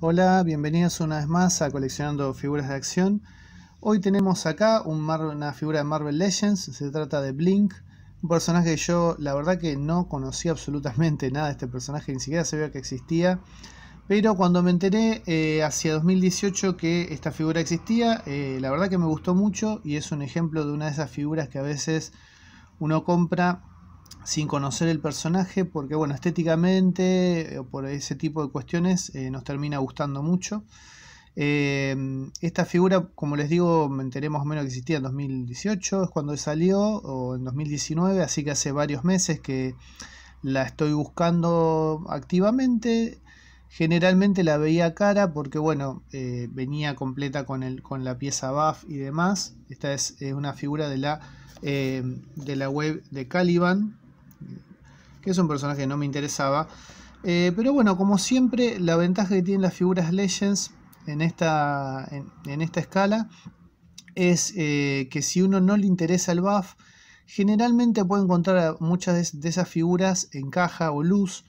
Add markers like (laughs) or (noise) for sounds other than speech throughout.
Hola, bienvenidos una vez más a Coleccionando Figuras de Acción. Hoy tenemos acá una figura de Marvel Legends, se trata de Blink, un personaje que yo la verdad que no conocía absolutamente nada de este personaje, ni siquiera sabía que existía, pero cuando me enteré eh, hacia 2018 que esta figura existía, eh, la verdad que me gustó mucho y es un ejemplo de una de esas figuras que a veces uno compra sin conocer el personaje, porque bueno, estéticamente, eh, por ese tipo de cuestiones, eh, nos termina gustando mucho. Eh, esta figura, como les digo, me enteré más o menos que existía en 2018, es cuando salió, o en 2019, así que hace varios meses que la estoy buscando activamente. Generalmente la veía cara porque, bueno, venía completa con, con la pieza buff y demás. Esta es, una figura de la, de la web de Caliban, que es un personaje que no me interesaba. Eh, pero bueno, como siempre, la ventaja que tienen las figuras Legends en esta, en, esta escala es eh, que si uno no le interesa el buff, generalmente puede encontrar muchas de, esas figuras en caja o luz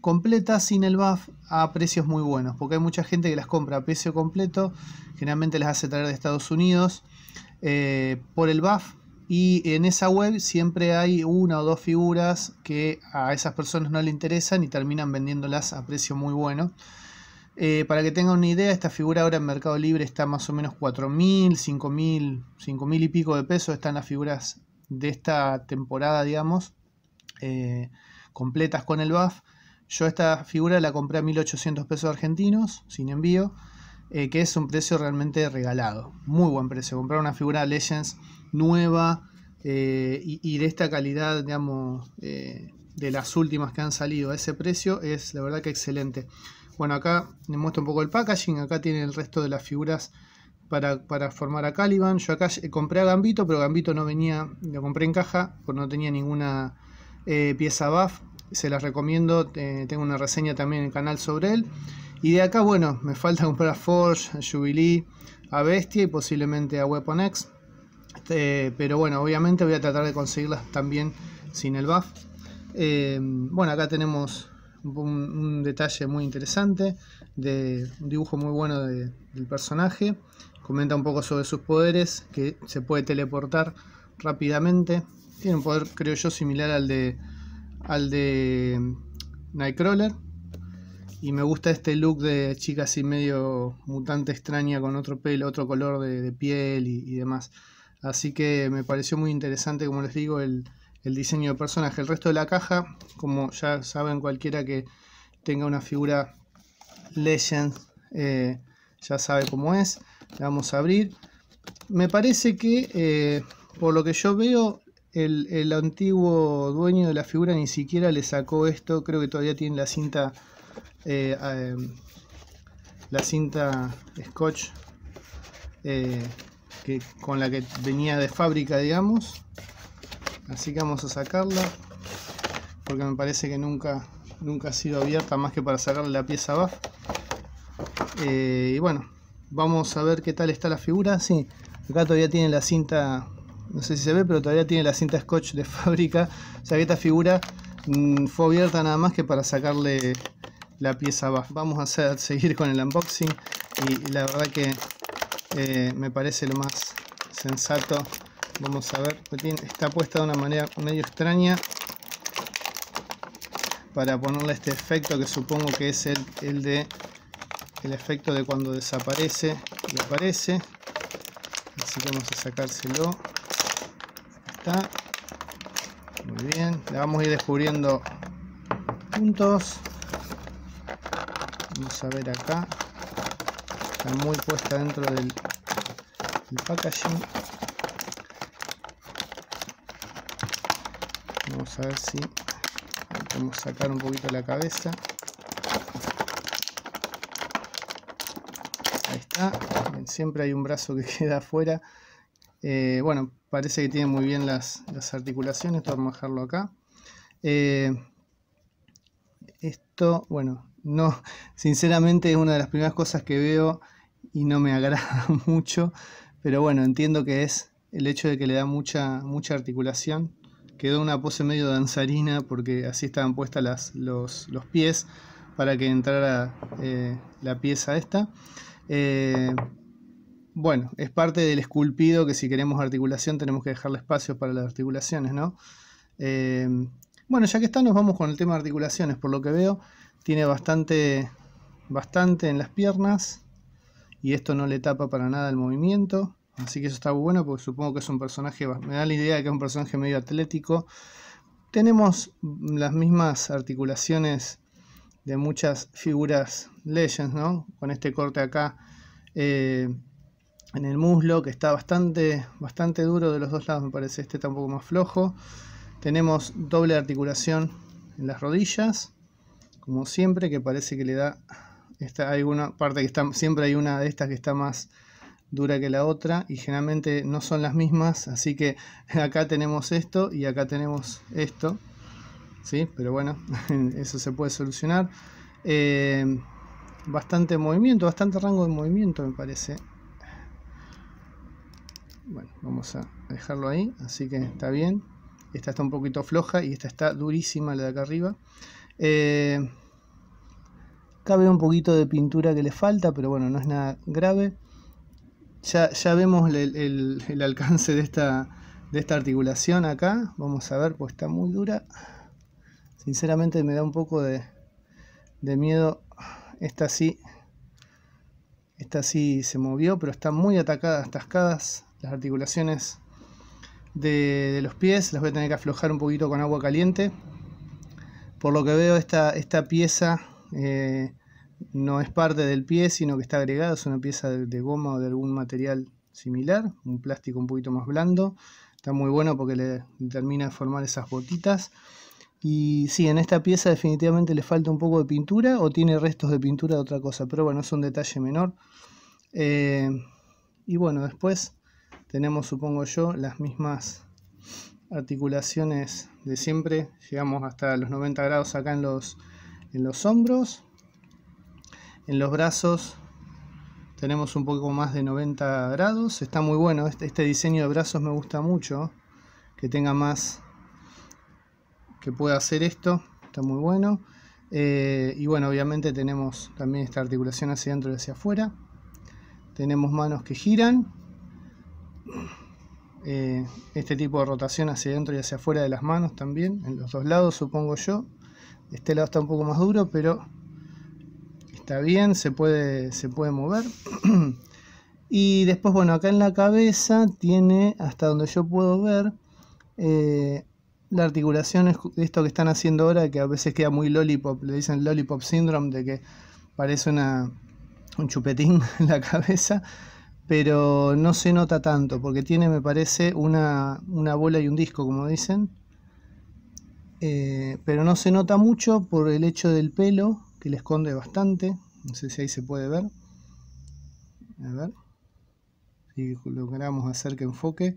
completa sin el buff a precios muy buenos, porque hay mucha gente que las compra a precio completo, generalmente las hace traer de Estados Unidos. Eh, por el buff y en esa web siempre hay una o dos figuras que a esas personas no le interesan y terminan vendiéndolas a precio muy bueno. Eh, para que tengan una idea, esta figura ahora en Mercado Libre está más o menos 4.000, 5.000, 5.000 y pico de pesos. Están las figuras de esta temporada, digamos, eh, completas con el BAF. Yo esta figura la compré a 1.800 pesos argentinos, sin envío. Eh, que es un precio realmente regalado. Muy buen precio. Comprar una figura Legends nueva eh, y, de esta calidad, digamos, eh, de las últimas que han salido a ese precio es la verdad que excelente. Bueno, acá les muestro un poco el packaging. Acá tiene el resto de las figuras para, formar a Caliban. Yo acá compré a Gambito, pero Gambito no venía, lo compré en caja, porque no tenía ninguna pieza buff. Se las recomiendo, tengo una reseña también en el canal sobre él. Y de acá, bueno, me falta comprar a Forge, a Jubilee, a Bestia y posiblemente a Weapon X. Este, pero bueno, obviamente voy a tratar de conseguirlas también sin el buff. Eh, bueno, acá tenemos un, detalle muy interesante, de un dibujo muy bueno del personaje. Comenta un poco sobre sus poderes, que se puede teleportar rápidamente. Tiene un poder, creo yo, similar al de, al de Nightcrawler. Y me gusta este look de chica así medio mutante extraña con otro pelo, otro color de, piel y, demás. Así que me pareció muy interesante, como les digo, el, diseño de personaje. El resto de la caja, como ya saben cualquiera que tenga una figura Legend, eh, ya sabe cómo es. vamos a abrir. Me parece que, eh, por lo que yo veo, el, el, antiguo dueño de la figura ni siquiera le sacó esto. Creo que todavía tiene la cinta eh, em, la cinta scotch eh, que, con la que venía de fábrica digamos así que vamos a sacarla porque me parece que nunca nunca ha sido abierta más que para sacarle la pieza BAF eh, y bueno vamos a ver qué tal está la figura sí, acá todavía tiene la cinta no sé si se ve pero todavía tiene la cinta scotch de (laughs) fábrica o sea que esta figura mm, fue abierta nada más que para sacarle la pieza va. Vamos a, seguir con el unboxing y, la verdad que eh, me parece lo más sensato. Vamos a ver, está puesta de una manera medio extraña para ponerle este efecto que supongo que es el, el de el efecto de cuando desaparece y aparece así que vamos a sacárselo está muy bien le vamos a ir descubriendo juntos vamos a ver acá está muy puesta dentro del, packaging vamos a ver si podemos sacar un poquito la cabeza ahí está siempre hay un brazo que (laughs) queda afuera eh, bueno parece que tiene muy bien las, articulaciones vamos a dejarlo acá eh, esto, bueno, no, sinceramente es una de las primeras cosas que veo y no me (laughs) agrada mucho, pero bueno, entiendo que es el hecho de que le da mucha, mucha articulación. Quedó una pose medio danzarina porque así estaban puestas las, los, los pies para que entrara eh, la pieza esta. Eh, bueno, es parte del esculpido que si queremos articulación tenemos que dejarle espacio para las articulaciones, ¿no? Eh, bueno, ya que está, nos vamos con el tema de articulaciones. Por lo que veo, tiene bastante, bastante en las piernas y esto no le tapa para nada el movimiento. Así que eso está bueno porque supongo que es un personaje, me da la idea de que es un personaje medio atlético. Tenemos las mismas articulaciones de muchas figuras Legends, ¿no? Con este corte acá eh, en el muslo que está bastante, bastante duro de los dos lados, me parece. Este está un poco más flojo. Tenemos doble articulación en las rodillas, como siempre, que parece que le da... Esta, hay parte que siempre hay una de estas que está más dura que la otra y generalmente no son las mismas, así que (laughs) acá tenemos esto y acá tenemos esto, ¿sí? Pero bueno, (laughs) eso se puede solucionar. Eh, bastante movimiento, bastante rango de movimiento me parece. Bueno, vamos a dejarlo ahí, así que está bien. Esta está un poquito floja y esta está durísima, la de acá arriba. Eh, cabe veo un poquito de pintura que le falta, pero bueno, no es nada grave. Ya, vemos el, alcance de esta, de esta articulación acá. Vamos a ver, pues está muy dura. Sinceramente me da un poco de, miedo. Esta sí, esta así se movió, pero está muy atacada, atascadas las articulaciones de, los pies, las voy a tener que aflojar un poquito con agua caliente. Por lo que veo esta, esta pieza eh, no es parte del pie, sino que está agregada, es una pieza de, goma o de algún material similar, un plástico un poquito más blando. Está muy bueno porque le, termina de formar esas botitas. Y sí, en esta pieza definitivamente le falta un poco de pintura o tiene restos de pintura de otra cosa, pero bueno, es un detalle menor. Eh, y bueno, después tenemos, supongo yo, las mismas articulaciones de siempre. Llegamos hasta los 90 grados acá en los, en los hombros. En los brazos tenemos un poco más de 90 grados. Está muy bueno, este, este, diseño de brazos me gusta mucho. Que tenga más, que pueda hacer esto, está muy bueno. Eh, y bueno, obviamente tenemos también esta articulación hacia adentro y hacia afuera. Tenemos manos que giran, eh, este tipo de rotación hacia adentro y hacia afuera de las manos también, en los dos lados supongo yo. Este lado está un poco más duro, pero está bien, se puede, se puede mover. (clears throat) y después, bueno, acá en la cabeza tiene, hasta donde yo puedo ver, eh, la articulación de esto que están haciendo ahora, que a veces queda muy lollipop, le dicen lollipop syndrome, de que parece una, un chupetín (laughs) en la cabeza pero no se nota tanto, porque tiene, me parece, una, bola y un disco, como dicen. Eh, pero no se nota mucho por el hecho del pelo, que le esconde bastante. No sé si ahí se puede ver. A ver. Si logramos hacer que enfoque.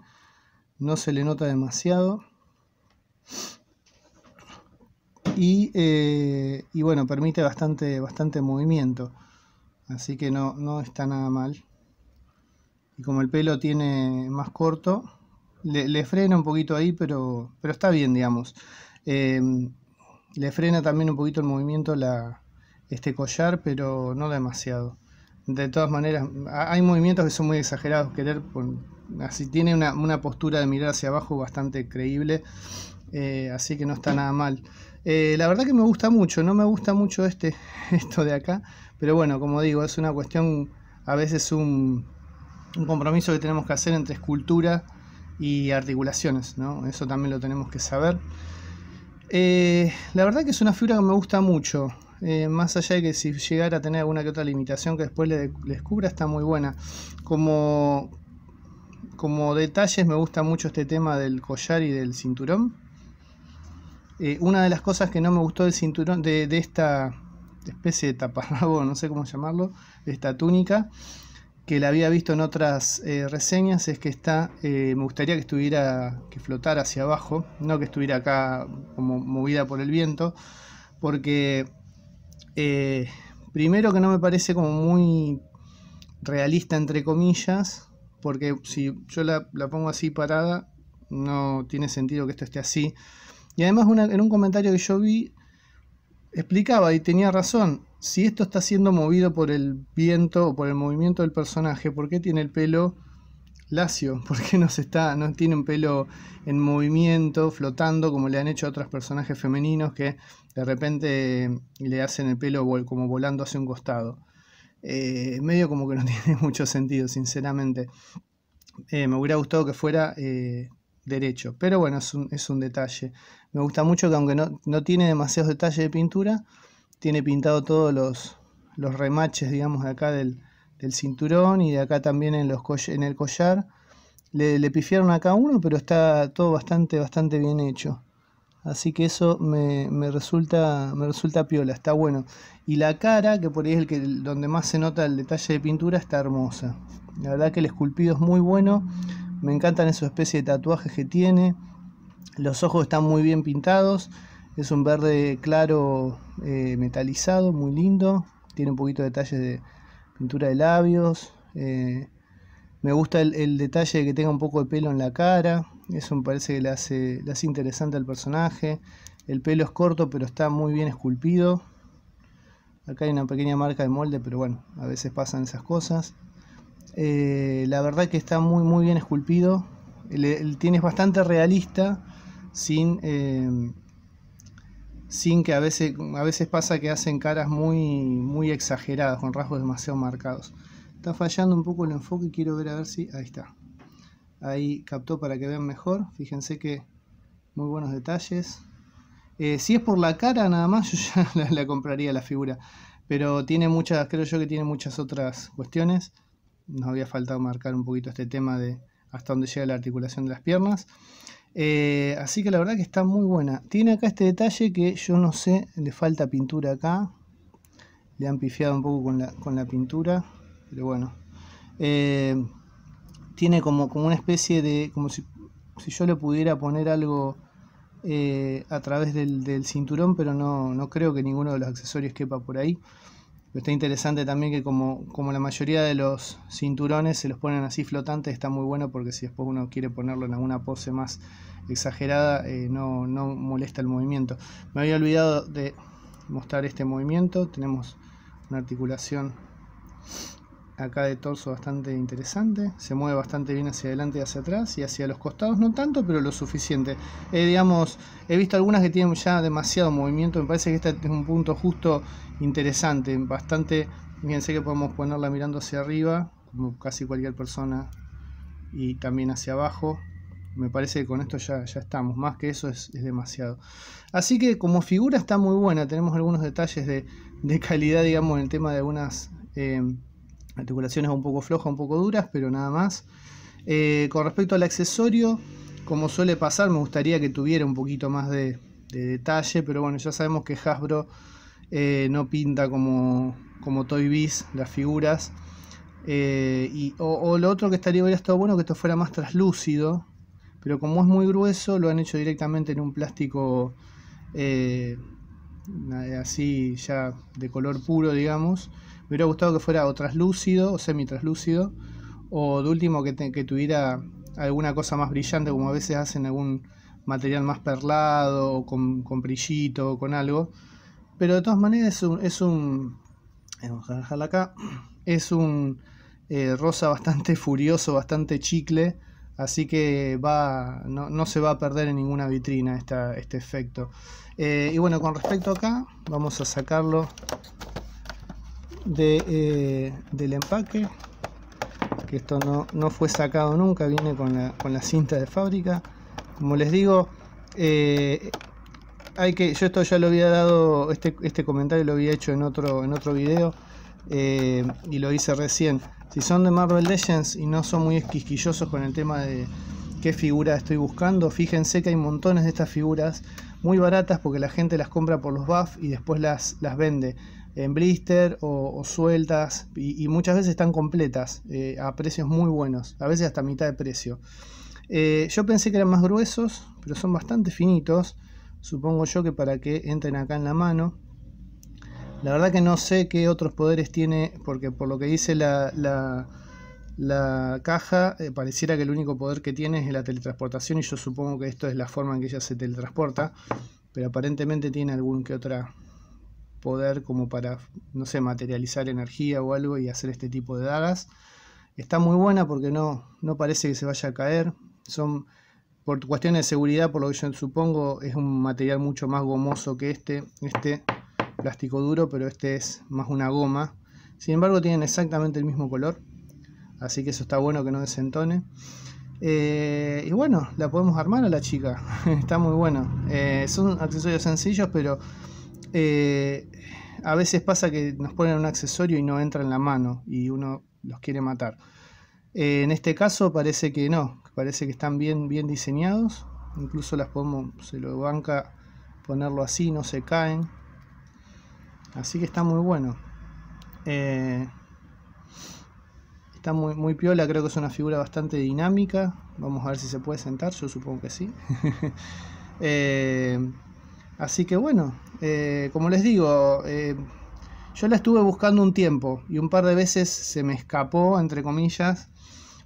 No se le nota demasiado. Y, eh, bueno, permite bastante, bastante movimiento. Así que no está nada mal como el pelo tiene más corto, le, frena un poquito ahí, pero, pero está bien, digamos. Em, le frena también un poquito el movimiento la, este collar, pero no demasiado. De todas maneras, hay movimientos que son muy exagerados. Querer, así tiene una, postura de mirar hacia abajo bastante creíble, eh, así que no está nada mal. Eh, la verdad que me gusta mucho, no me gusta mucho este, (laughs) esto de acá, pero bueno, como digo, es una cuestión, a veces un, un compromiso que tenemos que hacer entre escultura y articulaciones, ¿no? Eso también lo tenemos que saber. Eh, la verdad que es una figura que me gusta mucho, eh, más allá de que si llegara a tener alguna que otra limitación que después le descubra, está muy buena. Como, como detalles me gusta mucho este tema del collar y del cinturón. Eh, una de las cosas que no me gustó del cinturón, de, de esta especie de taparrabo, (laughs) no sé cómo llamarlo, de esta túnica, que la había visto en otras eh, reseñas es que está, eh, me gustaría que estuviera, que flotara hacia abajo, no que estuviera acá como movida por el viento, porque eh, primero que no me parece como muy realista entre comillas, porque si yo la, pongo así parada, no tiene sentido que esto esté así. Y además en un comentario que yo vi, explicaba y tenía razón, si esto está siendo movido por el viento o por el movimiento del personaje, ¿por qué tiene el pelo lacio? (laughs) ¿Por qué no, se está, no tiene un pelo en movimiento, flotando, como le han hecho a otros personajes femeninos que de repente le hacen el pelo como volando hacia un costado? Eh, medio como que no (laughs) tiene mucho sentido, sinceramente. Eh, me hubiera gustado que fuera eh, derecho, pero bueno, es un, detalle. Me gusta mucho que aunque no, no tiene demasiados detalles de pintura, tiene pintado todos los, remaches, digamos, de acá del, del, cinturón y de acá también en, los en el collar. Le, le, pifiaron acá uno, pero está todo bastante, bastante bien hecho. Así que eso me, me, resulta, me resulta piola, está bueno. Y la cara, que por ahí es el que, donde más se nota el detalle de pintura, está hermosa. La verdad que el esculpido es muy bueno. Me encantan esas especies de tatuajes que tiene. Los ojos están muy bien pintados. Es un verde claro eh, metalizado, muy lindo. Tiene un poquito de detalles de pintura de labios. Eh, me gusta el, detalle de que tenga un poco de pelo en la cara. Eso me parece que le hace, interesante al personaje. El pelo es corto, pero está muy bien esculpido. Acá hay una pequeña marca de molde, pero bueno, a veces pasan esas cosas. Eh, la verdad que está muy muy bien esculpido. El, tiene bastante realista, sin, sin que a veces, a veces pasa que hacen caras muy, muy exageradas, con rasgos demasiado marcados. Está fallando un poco el enfoque, quiero ver a ver si... Ahí está. Ahí captó para que vean mejor. Fíjense que muy buenos detalles. Eh, si es por la cara nada más, (laughs) yo ya la, la, compraría la figura. Pero tiene muchas, creo yo que tiene muchas otras cuestiones. Nos había faltado marcar un poquito este tema de hasta dónde llega la articulación de las piernas. Eh, así que la verdad que está muy buena. Tiene acá este detalle que yo no sé, le falta pintura acá. Le han pifiado un poco con la, pintura, pero bueno. Eh, tiene como, una especie de, como si, yo le pudiera poner algo eh, a través del, cinturón, pero no creo que ninguno de los accesorios quepa por ahí está interesante también que como, como la mayoría de los cinturones se los ponen así flotantes, está muy bueno porque si después uno quiere ponerlo en alguna pose más exagerada, eh, no, no molesta el movimiento. Me había olvidado de mostrar este movimiento. Tenemos una articulación acá de torso bastante interesante, se mueve bastante bien hacia adelante y hacia atrás y hacia los costados, no tanto, pero lo suficiente. Eh, digamos, he visto algunas que tienen ya demasiado movimiento, me parece que este es un punto justo interesante, bastante, fíjense que podemos ponerla mirando hacia arriba, como casi cualquier persona, y también hacia abajo, me parece que con esto ya, ya estamos, más que eso es, demasiado. Así que como figura está muy buena, tenemos algunos detalles de, calidad, digamos, en el tema de algunas... Eh, articulaciones un poco flojas, un poco duras, pero nada más. Eh, con respecto al accesorio, como suele pasar, me gustaría que tuviera un poquito más de, detalle, pero bueno, ya sabemos que Hasbro eh, no pinta como, como Toy Biz las figuras. Eh, y, o, lo otro que estaría hubiera estado bueno que esto fuera más traslúcido, pero como es muy grueso, lo han hecho directamente en un plástico así ya de color puro, digamos. Me hubiera gustado que fuera o traslúcido o semi-traslúcido, o de último que, tuviera alguna cosa más brillante, como a veces hacen algún material más perlado, o con, brillito, o con algo. Pero de todas maneras es un... Es un vamos a acá. (clears throat) Es un eh, rosa bastante (laughs) furioso, bastante chicle. Así que va, no, se va a perder en ninguna vitrina esta, este efecto. Eh, y bueno, con respecto acá, vamos a sacarlo de, eh, del empaque que esto no, fue sacado nunca viene con la, cinta de fábrica como les digo eh, hay que yo esto ya lo había dado este, este, comentario lo había hecho en otro en otro video eh, y lo hice recién si son de Marvel Legends y no son muy esquisquillosos con el tema de qué figura estoy buscando fíjense que hay montones de estas figuras muy baratas porque la gente las compra por los buffs y después las, las vende en blister o, sueltas y, muchas veces están completas eh, a precios muy buenos, a veces hasta mitad de precio. Eh, yo pensé que eran más gruesos, pero son bastante finitos, supongo yo que para que entren acá en la mano. La verdad que no sé qué otros poderes tiene, porque por lo que dice la, la, caja, eh, pareciera que el único poder que tiene es la teletransportación y yo supongo que esto es la forma en que ella se teletransporta, pero aparentemente tiene algún que otra poder como para, no sé, materializar energía o algo y hacer este tipo de dagas. Está muy buena porque no, no parece que se vaya a caer. Son, por cuestiones de seguridad, por lo que yo supongo, es un material mucho más gomoso que este. Este plástico duro, pero este es más una goma. Sin embargo, tienen exactamente el mismo color. Así que eso está bueno que no desentone. Eh, y bueno, la podemos armar a la chica. (laughs) está muy bueno. Eh, son accesorios sencillos, pero eh, a veces pasa que nos ponen un accesorio y no entra en la mano y uno los quiere matar. Eh, en este caso parece que no, parece que están bien, bien diseñados, incluso las podemos, se lo banca ponerlo así, no se caen. Así que está muy bueno. Eh, está muy, muy piola, creo que es una figura bastante dinámica. Vamos a ver si se puede sentar, yo supongo que sí. (laughs) así que bueno, eh, como les digo, eh, yo la estuve buscando un tiempo y un par de veces se me escapó, entre comillas,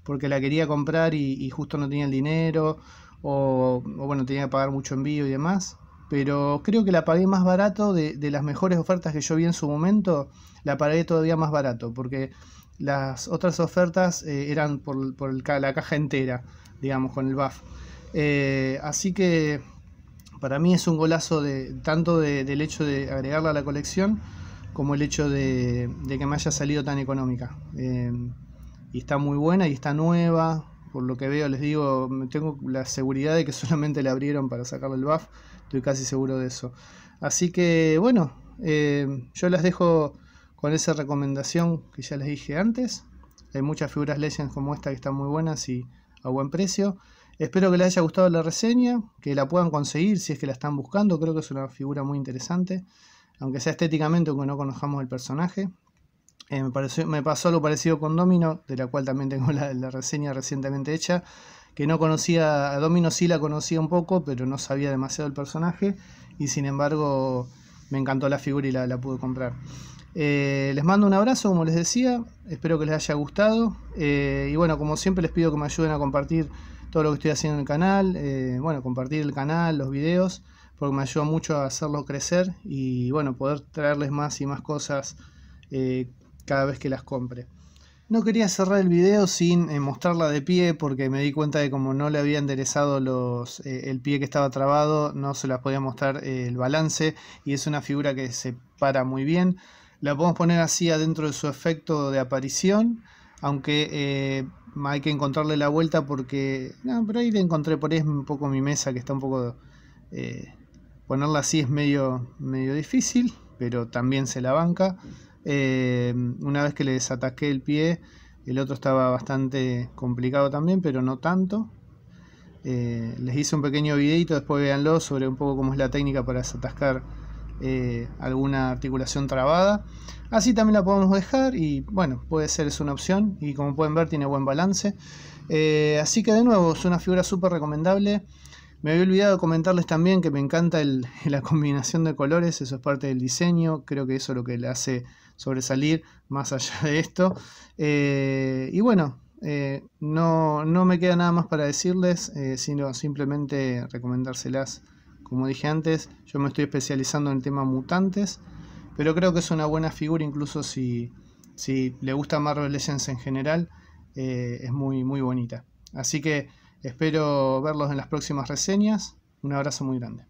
porque la quería comprar y, justo no tenía el dinero o, bueno, tenía que pagar mucho envío y demás. Pero creo que la pagué más barato de, las mejores ofertas que yo vi en su momento, la pagué todavía más barato, porque las otras ofertas eh, eran por, la caja entera, digamos, con el BAF. así que para mí es un golazo de, tanto del hecho de agregarla a la colección como el hecho de, que me haya salido tan económica. Eh, y está muy buena y está nueva. Por lo que veo, les digo, tengo la seguridad de que (laughs) solamente la abrieron para sacarle el buff. Estoy casi seguro de eso. Así que bueno, eh, yo las dejo con esa recomendación que ya les dije antes. Hay muchas figuras Legends como esta que están muy buenas y a buen precio. Espero que les haya gustado la reseña, que la puedan conseguir si es que la están buscando. Creo que es una figura muy interesante, aunque sea estéticamente, aunque no conozcamos el personaje. Eh, me, pasó algo parecido con Domino, de la cual también tengo (laughs) la, reseña recientemente hecha, que no conocía, a Domino sí la conocía un poco, pero no sabía demasiado el personaje, y sin embargo me encantó la figura y la, pude comprar. Eh, les mando un abrazo, como les decía, espero que les haya gustado, eh, y bueno, como siempre les pido que me ayuden a compartir todo lo que estoy haciendo en el canal, eh, bueno, compartir el canal, los videos, porque me ayuda mucho a hacerlo crecer y bueno, poder traerles más y más cosas eh, cada vez que las compre. No quería cerrar el video sin eh, mostrarla de pie porque me di cuenta de como no le había enderezado los, el pie que estaba trabado, no se las podía mostrar el balance y es una figura que se para muy bien. La podemos poner así adentro de su efecto de aparición, aunque hay que encontrarle la vuelta porque... No, pero ahí le encontré, por ahí es un poco mi mesa que está un poco... Eh, ponerla así es medio, medio difícil, pero también se la banca. Eh, una vez que le desataqué el pie, el otro estaba bastante complicado también, pero no tanto. Eh, les hice un pequeño videito, después véanlo sobre un poco cómo es la técnica para desatascar eh, alguna articulación trabada. Así también la podemos dejar y bueno, puede ser es una opción y como pueden ver tiene buen balance. Eh, así que de nuevo es una figura súper recomendable. Me había olvidado comentarles también que me encanta (laughs) la combinación de colores, eso es parte del diseño, creo que eso es lo que le hace sobresalir más allá de esto. Eh, y bueno, no, no, me queda nada más para decirles, sino simplemente recomendárselas como dije antes, yo me estoy especializando en el tema mutantes, pero creo que es una buena figura incluso si, le gusta Marvel Legends en general, eh, es muy, muy bonita. Así que espero verlos en las próximas reseñas. Un abrazo muy grande.